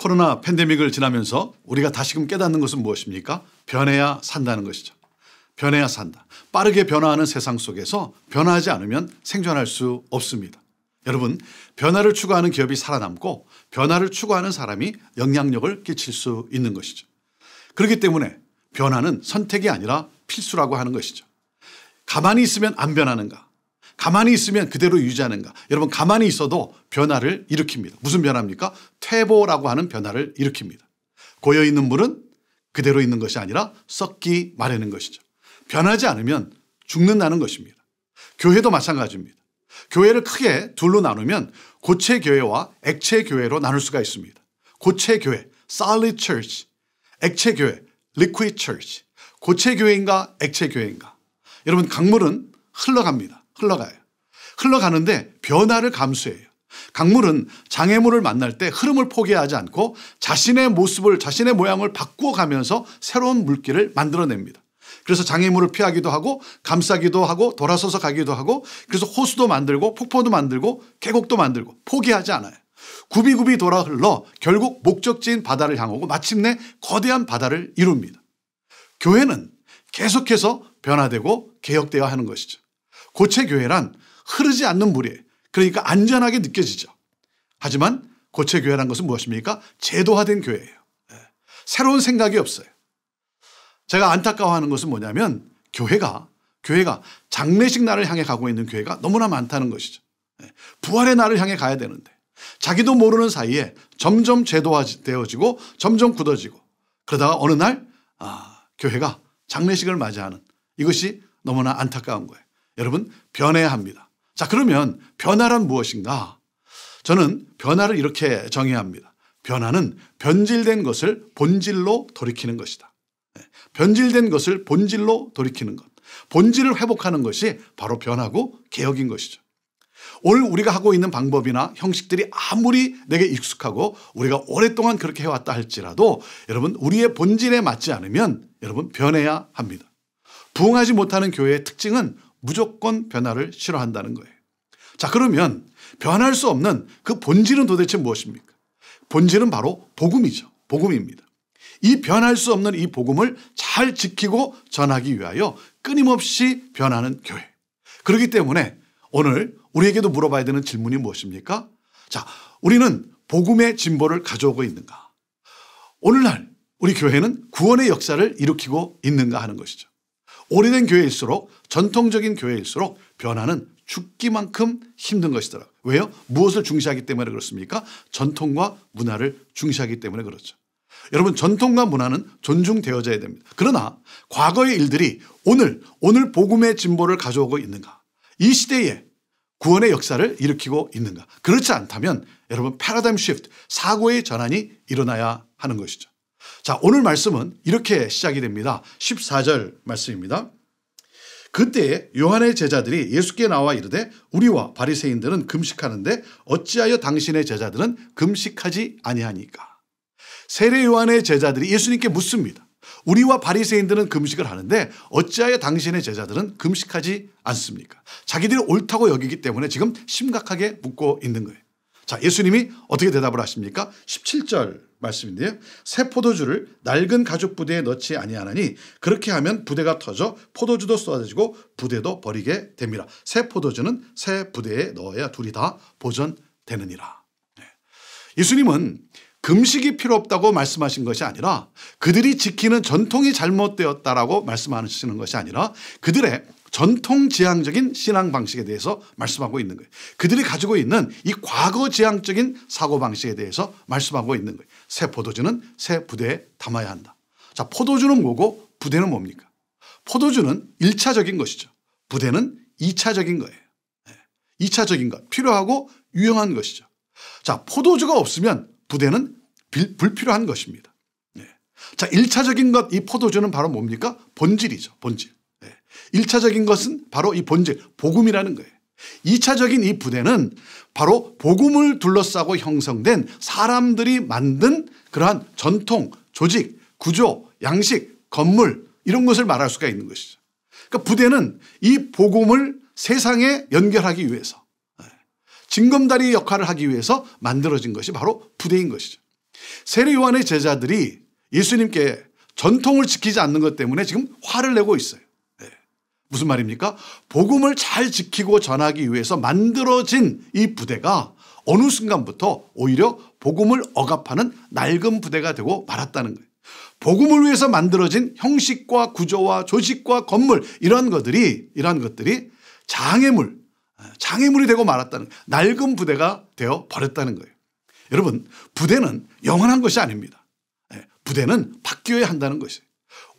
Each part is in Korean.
코로나 팬데믹을 지나면서 우리가 다시금 깨닫는 것은 무엇입니까? 변해야 산다는 것이죠. 변해야 산다. 빠르게 변화하는 세상 속에서 변화하지 않으면 생존할 수 없습니다. 여러분 변화를 추구하는 기업이 살아남고 변화를 추구하는 사람이 영향력을 끼칠 수 있는 것이죠. 그렇기 때문에 변화는 선택이 아니라 필수라고 하는 것이죠. 가만히 있으면 안 변하는가 가만히 있으면 그대로 유지하는가. 여러분 가만히 있어도 변화를 일으킵니다. 무슨 변화입니까? 퇴보라고 하는 변화를 일으킵니다. 고여 있는 물은 그대로 있는 것이 아니라 썩기 마련인 것이죠. 변하지 않으면 죽는다는 것입니다. 교회도 마찬가지입니다. 교회를 크게 둘로 나누면 고체 교회와 액체 교회로 나눌 수가 있습니다. 고체 교회, solid church, 액체 교회, liquid church. 고체 교회인가 액체 교회인가. 여러분 강물은 흘러갑니다. 흘러가요. 흘러가는데 변화를 감수해요. 강물은 장애물을 만날 때 흐름을 포기하지 않고 자신의 모습을 자신의 모양을 바꾸어 가면서 새로운 물길을 만들어냅니다. 그래서 장애물을 피하기도 하고 감싸기도 하고 돌아서서 가기도 하고 그래서 호수도 만들고 폭포도 만들고 계곡도 만들고 포기하지 않아요. 구비구비 돌아 흘러 결국 목적지인 바다를 향하고 마침내 거대한 바다를 이룹니다. 교회는 계속해서 변화되고 개혁되어야 하는 것이죠. 고체교회란 흐르지 않는 물이에요. 그러니까 안전하게 느껴지죠. 하지만 고체교회란 것은 무엇입니까? 제도화된 교회예요. 예. 새로운 생각이 없어요. 제가 안타까워하는 것은 뭐냐면 교회가 교회가 장례식 날을 향해 가고 있는 교회가 너무나 많다는 것이죠. 예. 부활의 날을 향해 가야 되는데 자기도 모르는 사이에 점점 제도화되어지고 점점 굳어지고 그러다가 어느 날 아, 교회가 장례식을 맞이하는 이것이 너무나 안타까운 거예요. 여러분 변해야 합니다. 자 그러면 변화란 무엇인가? 저는 변화를 이렇게 정해 합니다. 변화는 변질된 것을 본질로 돌이키는 것이다. 네. 변질된 것을 본질로 돌이키는 것. 본질을 회복하는 것이 바로 변하고 개혁인 것이죠. 오늘 우리가 하고 있는 방법이나 형식들이 아무리 내게 익숙하고 우리가 오랫동안 그렇게 해왔다 할지라도 여러분 우리의 본질에 맞지 않으면 여러분 변해야 합니다. 부흥하지 못하는 교회의 특징은 무조건 변화를 싫어한다는 거예요. 자, 그러면 변할 수 없는 그 본질은 도대체 무엇입니까? 본질은 바로 복음이죠. 복음입니다. 이 변할 수 없는 이 복음을 잘 지키고 전하기 위하여 끊임없이 변하는 교회. 그렇기 때문에 오늘 우리에게도 물어봐야 되는 질문이 무엇입니까? 자, 우리는 복음의 진보를 가져오고 있는가? 오늘날 우리 교회는 구원의 역사를 일으키고 있는가 하는 것이죠. 오래된 교회일수록 전통적인 교회일수록 변화는 죽기만큼 힘든 것이더라. 왜요? 무엇을 중시하기 때문에 그렇습니까? 전통과 문화를 중시하기 때문에 그렇죠. 여러분 전통과 문화는 존중되어져야 됩니다. 그러나 과거의 일들이 오늘 오늘 복음의 진보를 가져오고 있는가? 이 시대에 구원의 역사를 일으키고 있는가? 그렇지 않다면 여러분 패러다임 쉬프트 사고의 전환이 일어나야 하는 것이죠. 자, 오늘 말씀은 이렇게 시작이 됩니다. 14절 말씀입니다. 그때 요한의 제자들이 예수께 나와 이르되 우리와 바리새인들은 금식하는데 어찌하여 당신의 제자들은 금식하지 아니하니까. 세례 요한의 제자들이 예수님께 묻습니다. 우리와 바리새인들은 금식을 하는데 어찌하여 당신의 제자들은 금식하지 않습니까? 자기들이 옳다고 여기기 때문에 지금 심각하게 묻고 있는 거예요. 자, 예수님이 어떻게 대답을 하십니까? 17절 말씀인데요. 새 포도주를 낡은 가죽 부대에 넣지 아니하나니 그렇게 하면 부대가 터져 포도주도 쏟아지고 부대도 버리게 됩니다. 새 포도주는 새 부대에 넣어야 둘이 다 보존되느니라. 네. 예수님은 금식이 필요 없다고 말씀하신 것이 아니라 그들이 지키는 전통이 잘못되었다라고 말씀하시는 것이 아니라 그들의 전통 지향적인 신앙 방식에 대해서 말씀하고 있는 거예요. 그들이 가지고 있는 이 과거 지향적인 사고 방식에 대해서 말씀하고 있는 거예요. 새 포도주는 새 부대에 담아야 한다. 자, 포도주는 뭐고 부대는 뭡니까? 포도주는 1차적인 것이죠. 부대는 2차적인 거예요. 2차적인 것, 필요하고 유용한 것이죠. 자, 포도주가 없으면 부대는 빌, 불필요한 것입니다. 네. 자, 1차적인 것, 이 포도주는 바로 뭡니까? 본질이죠. 본질. 1차적인 것은 바로 이 본질 복음이라는 거예요. 2차적인 이 부대는 바로 복음을 둘러싸고 형성된 사람들이 만든 그러한 전통, 조직, 구조, 양식, 건물 이런 것을 말할 수가 있는 것이죠. 그러니까 부대는 이 복음을 세상에 연결하기 위해서 예, 징검다리 역할을 하기 위해서 만들어진 것이 바로 부대인 것이죠. 세례요한의 제자들이 예수님께 전통을 지키지 않는 것 때문에 지금 화를 내고 있어요. 무슨 말입니까? 복음을 잘 지키고 전하기 위해서 만들어진 이 부대가 어느 순간부터 오히려 복음을 억압하는 낡은 부대가 되고 말았다는 거예요. 복음을 위해서 만들어진 형식과 구조와 조직과 건물 이런 것들이 이런 것들이 장애물 장애물이 되고 말았다는 거예요. 낡은 부대가 되어 버렸다는 거예요. 여러분 부대는 영원한 것이 아닙니다. 예, 부대는 바뀌어야 한다는 것이에요.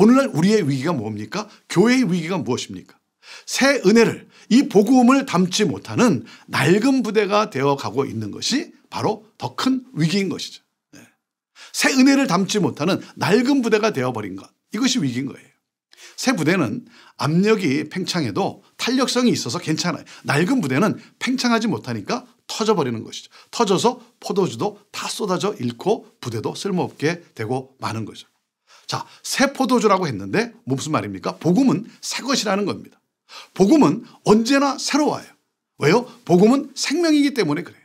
오늘날 우리의 위기가 뭡니까? 교회의 위기가 무엇입니까? 새 은혜를 이 복음을 담지 못하는 낡은 부대가 되어가고 있는 것이 바로 더 큰 위기인 것이죠. 네. 새 은혜를 담지 못하는 낡은 부대가 되어버린 것 이것이 위기인 거예요. 새 부대는 압력이 팽창해도 탄력성이 있어서 괜찮아요. 낡은 부대는 팽창하지 못하니까 터져버리는 것이죠. 터져서 포도주도 다 쏟아져 잃고 부대도 쓸모없게 되고 마는 거죠. 자, 새 포도주라고 했는데 뭐 무슨 말입니까? 복음은 새 것이라는 겁니다. 복음은 언제나 새로워요. 왜요? 복음은 생명이기 때문에 그래요.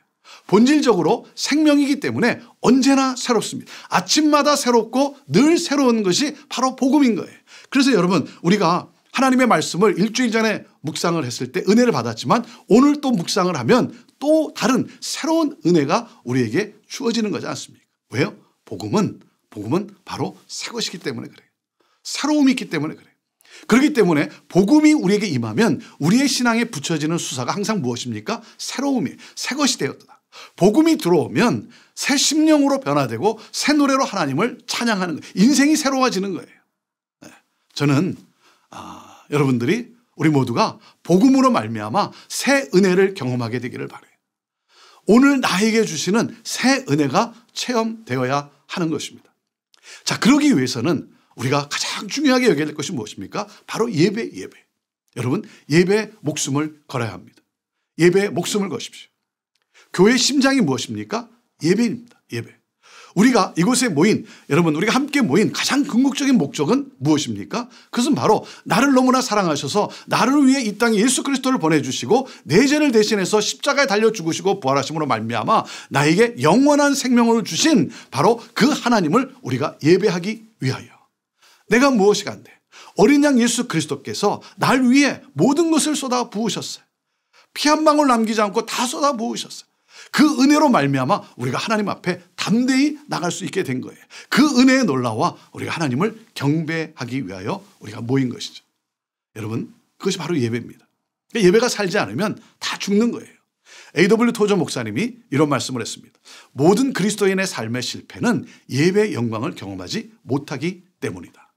본질적으로 생명이기 때문에 언제나 새롭습니다. 아침마다 새롭고 늘 새로운 것이 바로 복음인 거예요. 그래서 여러분 우리가 하나님의 말씀을 일주일 전에 묵상을 했을 때 은혜를 받았지만 오늘 또 묵상을 하면 또 다른 새로운 은혜가 우리에게 주어지는 거지 않습니까? 왜요? 복음은 복음은 바로 새 것이기 때문에 그래요. 새로움이 있기 때문에 그래요. 그렇기 때문에 복음이 우리에게 임하면 우리의 신앙에 붙여지는 수사가 항상 무엇입니까? 새로움이 새 것이 되었다. 복음이 들어오면 새 심령으로 변화되고 새 노래로 하나님을 찬양하는 거예요. 인생이 새로워지는 거예요. 네. 저는 아, 여러분들이 우리 모두가 복음으로 말미암아 새 은혜를 경험하게 되기를 바래요. 오늘 나에게 주시는 새 은혜가 체험되어야 하는 것입니다. 자, 그러기 위해서는 우리가 가장 중요하게 여겨야 될 것이 무엇입니까? 바로 예배, 예배. 여러분, 예배 목숨을 걸어야 합니다. 예배 목숨을 거십시오. 교회 심장이 무엇입니까? 예배입니다. 예배. 우리가 이곳에 모인 여러분 우리가 함께 모인 가장 궁극적인 목적은 무엇입니까? 그것은 바로 나를 너무나 사랑하셔서 나를 위해 이 땅에 예수 그리스도를 보내주시고 내 죄를 대신해서 십자가에 달려 죽으시고 부활하심으로 말미암아 나에게 영원한 생명을 주신 바로 그 하나님을 우리가 예배하기 위하여 내가 무엇이 간데 어린 양 예수 그리스도께서 날 위해 모든 것을 쏟아 부으셨어요. 피 한 방울 남기지 않고 다 쏟아 부으셨어요. 그 은혜로 말미암아 우리가 하나님 앞에 담대히 나갈 수 있게 된 거예요. 그 은혜의 놀라와 우리가 하나님을 경배하기 위하여 우리가 모인 것이죠. 여러분 그것이 바로 예배입니다. 그러니까 예배가 살지 않으면 다 죽는 거예요. A.W. 토저 목사님이 이런 말씀을 했습니다. 모든 그리스도인의 삶의 실패는 예배 영광을 경험하지 못하기 때문이다.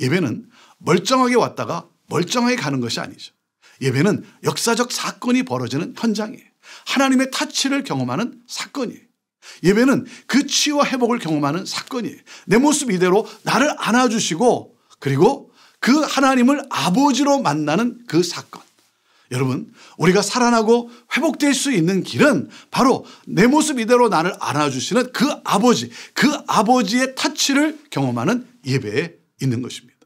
예배는 멀쩡하게 왔다가 멀쩡하게 가는 것이 아니죠. 예배는 역사적 사건이 벌어지는 현장이에요. 하나님의 타치를 경험하는 사건이에요. 예배는 그 치유와 회복을 경험하는 사건이에요. 내 모습 이대로 나를 안아주시고 그리고 그 하나님을 아버지로 만나는 그 사건. 여러분 우리가 살아나고 회복될 수 있는 길은 바로 내 모습 이대로 나를 안아주시는 그 아버지 그 아버지의 타치를 경험하는 예배에 있는 것입니다.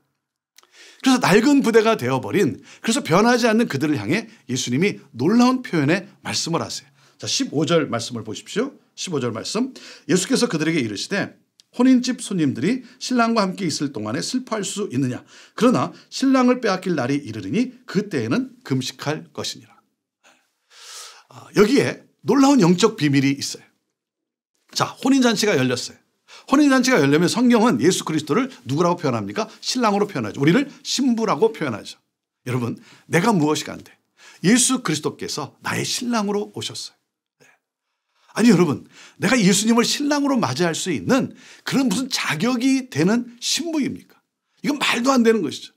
그래서 낡은 부대가 되어버린 그래서 변하지 않는 그들을 향해 예수님이 놀라운 표현의 말씀을 하세요. 자, 15절 말씀을 보십시오. 15절 말씀. 예수께서 그들에게 이르시되 혼인집 손님들이 신랑과 함께 있을 동안에 슬퍼할 수 있느냐. 그러나 신랑을 빼앗길 날이 이르리니 그때에는 금식할 것이니라. 아, 여기에 놀라운 영적 비밀이 있어요. 자, 혼인잔치가 열렸어요. 혼인잔치가 열려면 성경은 예수 그리스도를 누구라고 표현합니까? 신랑으로 표현하죠. 우리를 신부라고 표현하죠. 여러분, 내가 무엇이간안 예수 그리스도께서 나의 신랑으로 오셨어요. 네. 아니, 여러분, 내가 예수님을 신랑으로 맞이할 수 있는 그런 무슨 자격이 되는 신부입니까? 이건 말도 안 되는 것이죠.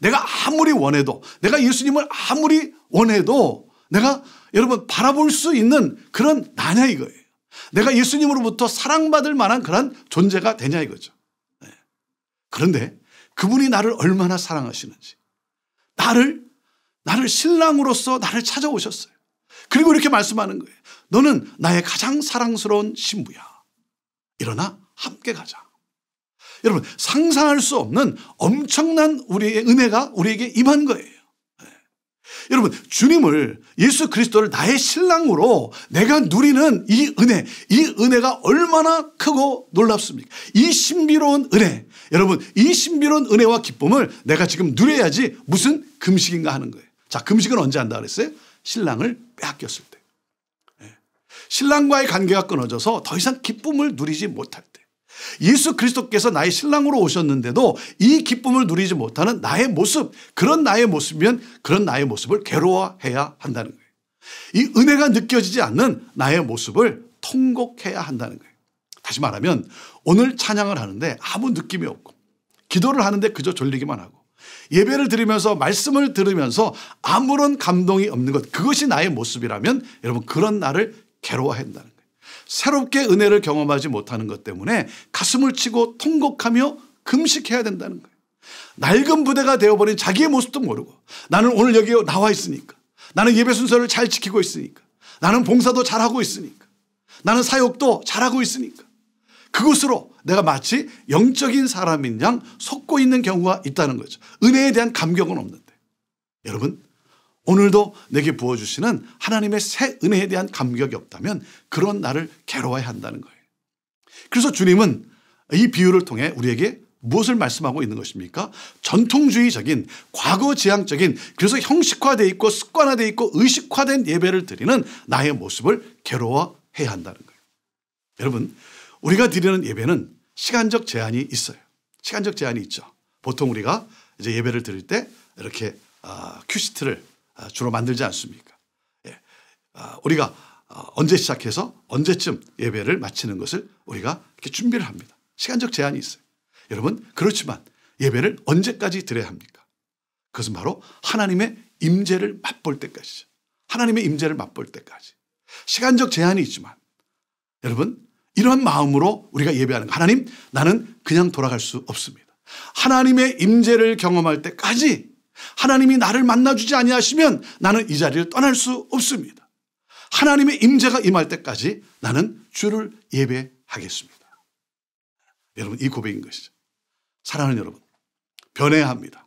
내가 아무리 원해도, 내가 예수님을 아무리 원해도 내가 여러분 바라볼 수 있는 그런 나냐 이거예요. 내가 예수님으로부터 사랑받을 만한 그런 존재가 되냐 이거죠. 네. 그런데 그분이 나를 얼마나 사랑하시는지 나를 나를 신랑으로서 나를 찾아오셨어요. 그리고 이렇게 말씀하는 거예요. 너는 나의 가장 사랑스러운 신부야. 일어나 함께 가자. 여러분 상상할 수 없는 엄청난 우리의 은혜가 우리에게 임한 거예요. 여러분 주님을 예수 그리스도를 나의 신랑으로 내가 누리는 이 은혜 이 은혜가 얼마나 크고 놀랍습니까 이 신비로운 은혜 여러분 이 신비로운 은혜와 기쁨을 내가 지금 누려야지 무슨 금식인가 하는 거예요 자 금식은 언제 한다 그랬어요 신랑을 빼앗겼을 때 예. 신랑과의 관계가 끊어져서 더 이상 기쁨을 누리지 못할 때 예수 그리스도께서 나의 신랑으로 오셨는데도 이 기쁨을 누리지 못하는 나의 모습 그런 나의 모습이면 그런 나의 모습을 괴로워해야 한다는 거예요. 이 은혜가 느껴지지 않는 나의 모습을 통곡해야 한다는 거예요. 다시 말하면 오늘 찬양을 하는데 아무 느낌이 없고 기도를 하는데 그저 졸리기만 하고 예배를 드리면서 말씀을 들으면서 아무런 감동이 없는 것 그것이 나의 모습이라면 여러분 그런 나를 괴로워한다는 새롭게 은혜를 경험하지 못하는 것 때문에 가슴을 치고 통곡하며 금식해야 된다는 거예요. 낡은 부대가 되어버린 자기의 모습도 모르고 나는 오늘 여기 나와 있으니까 나는 예배 순서를 잘 지키고 있으니까 나는 봉사도 잘하고 있으니까 나는 사역도 잘하고 있으니까 그것으로 내가 마치 영적인 사람인 양 속고 있는 경우가 있다는 거죠. 은혜에 대한 감격은 없는데 여러분 오늘도 내게 부어주시는 하나님의 새 은혜에 대한 감격이 없다면 그런 나를 괴로워야 한다는 거예요. 그래서 주님은 이 비유를 통해 우리에게 무엇을 말씀하고 있는 것입니까? 전통주의적인 과거 지향적인 그래서 형식화되 있고 습관화되 있고 의식화된 예배를 드리는 나의 모습을 괴로워해야 한다는 거예요. 여러분 우리가 드리는 예배는 시간적 제한이 있어요. 시간적 제한이 있죠. 보통 우리가 이제 예배를 드릴 때 이렇게 아, 큐시트를 아, 주로 만들지 않습니까? 예. 아, 우리가 어, 언제 시작해서 언제쯤 예배를 마치는 것을 우리가 이렇게 준비를 합니다. 시간적 제한이 있어요. 여러분 그렇지만 예배를 언제까지 드려야 합니까? 그것은 바로 하나님의 임재를 맛볼 때까지죠. 하나님의 임재를 맛볼 때까지. 시간적 제한이 있지만 여러분 이런 마음으로 우리가 예배하는 거 하나님 나는 그냥 돌아갈 수 없습니다. 하나님의 임재를 경험할 때까지 하나님이 나를 만나주지 아니하시면 나는 이 자리를 떠날 수 없습니다. 하나님의 임재가 임할 때까지 나는 주를 예배하겠습니다. 여러분 이 고백인 것이죠. 사랑하는 여러분 변해야 합니다.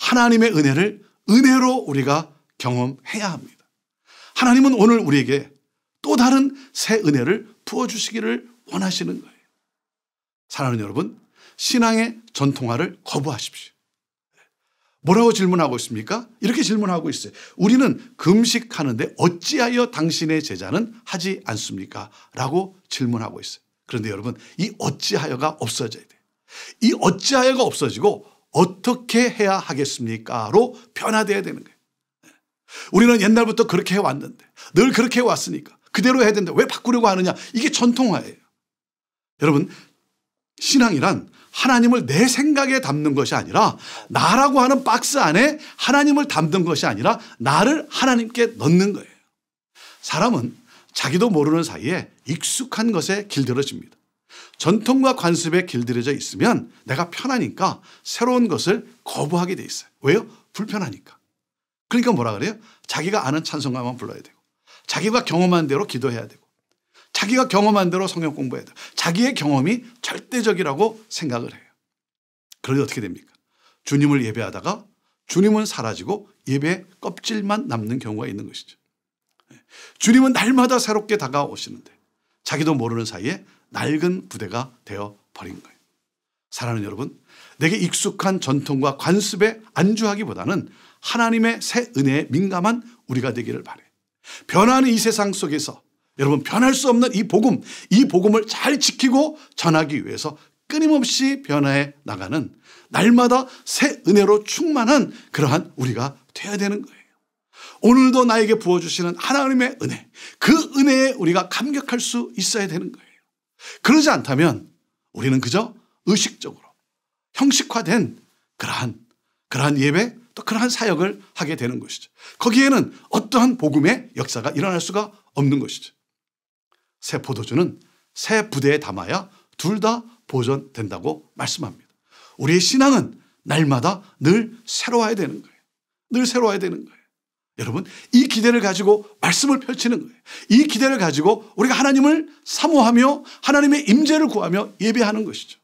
하나님의 은혜를 은혜로 우리가 경험해야 합니다. 하나님은 오늘 우리에게 또 다른 새 은혜를 부어주시기를 원하시는 거예요. 사랑하는 여러분 신앙의 전통화를 거부하십시오. 뭐라고 질문하고 있습니까? 이렇게 질문하고 있어요. 우리는 금식하는데 어찌하여 당신의 제자는 하지 않습니까? 라고 질문하고 있어요. 그런데 여러분, 이 어찌하여가 없어져야 돼요. 이 어찌하여가 없어지고 어떻게 해야 하겠습니까?로 변화돼야 되는 거예요. 우리는 옛날부터 그렇게 해왔는데 늘 그렇게 해왔으니까 그대로 해야 되는데 왜 바꾸려고 하느냐? 이게 전통화예요. 여러분, 신앙이란 하나님을 내 생각에 담는 것이 아니라 나라고 하는 박스 안에 하나님을 담는 것이 아니라 나를 하나님께 넣는 거예요. 사람은 자기도 모르는 사이에 익숙한 것에 길들여집니다. 전통과 관습에 길들여져 있으면 내가 편하니까 새로운 것을 거부하게 돼 있어요. 왜요? 불편하니까. 그러니까 뭐라 그래요? 자기가 아는 찬송가만 불러야 되고 자기가 경험한 대로 기도해야 되고 자기가 경험한 대로 성경 공부해야 돼요. 자기의 경험이 절대적이라고 생각을 해요. 그러니 어떻게 됩니까? 주님을 예배하다가 주님은 사라지고 예배의 껍질만 남는 경우가 있는 것이죠. 예. 주님은 날마다 새롭게 다가오시는데 자기도 모르는 사이에 낡은 부대가 되어 버린 거예요. 사랑하는 여러분, 내게 익숙한 전통과 관습에 안주하기보다는 하나님의 새 은혜에 민감한 우리가 되기를 바래. 변하는 이 세상 속에서 여러분 변할 수 없는 이 복음, 이 복음을 잘 지키고 전하기 위해서 끊임없이 변화해 나가는 날마다 새 은혜로 충만한 그러한 우리가 돼야 되는 거예요. 오늘도 나에게 부어주시는 하나님의 은혜, 그 은혜에 우리가 감격할 수 있어야 되는 거예요. 그러지 않다면 우리는 그저 의식적으로 형식화된 그러한 그러한 예배 또 그러한 사역을 하게 되는 것이죠. 거기에는 어떠한 복음의 역사가 일어날 수가 없는 것이죠. 새 포도주는 새 부대에 담아야 둘 다 보존된다고 말씀합니다. 우리의 신앙은 날마다 늘 새로워야 되는 거예요. 늘 새로워야 되는 거예요. 여러분, 이 기대를 가지고 말씀을 펼치는 거예요. 이 기대를 가지고 우리가 하나님을 사모하며 하나님의 임재를 구하며 예배하는 것이죠.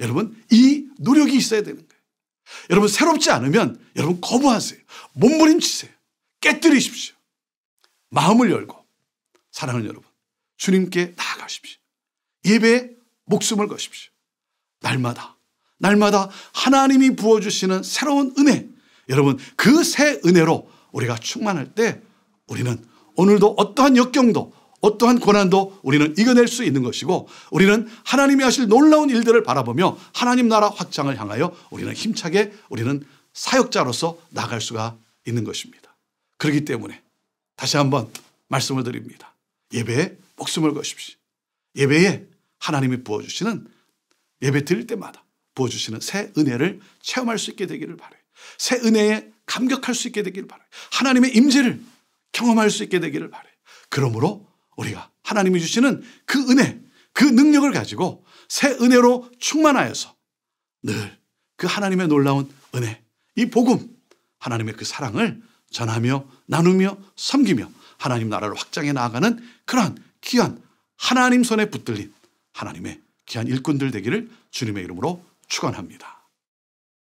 여러분, 이 노력이 있어야 되는 거예요. 여러분, 새롭지 않으면 여러분 거부하세요. 몸부림치세요. 깨뜨리십시오. 마음을 열고 사랑하는 여러분, 주님께 나아가십시오. 예배에 목숨을 거십시오. 날마다 날마다 하나님이 부어주시는 새로운 은혜 여러분 그 새 은혜로 우리가 충만할 때 우리는 오늘도 어떠한 역경도 어떠한 고난도 우리는 이겨낼 수 있는 것이고 우리는 하나님이 하실 놀라운 일들을 바라보며 하나님 나라 확장을 향하여 우리는 힘차게 우리는 사역자로서 나갈 수가 있는 것입니다. 그렇기 때문에 다시 한번 말씀을 드립니다. 예배에 목숨을 거십시오. 예배에 하나님이 부어주시는 예배 드릴 때마다 부어주시는 새 은혜를 체험할 수 있게 되기를 바래요. 새 은혜에 감격할 수 있게 되기를 바래요. 하나님의 임재를 경험할 수 있게 되기를 바래요. 그러므로 우리가 하나님이 주시는 그 은혜, 그 능력을 가지고 새 은혜로 충만하여서 늘 그 하나님의 놀라운 은혜, 이 복음, 하나님의 그 사랑을 전하며 나누며 섬기며 하나님 나라를 확장해 나아가는 그러한 귀한 하나님 손에 붙들린 하나님의 귀한 일꾼들 되기를 주님의 이름으로 축원합니다.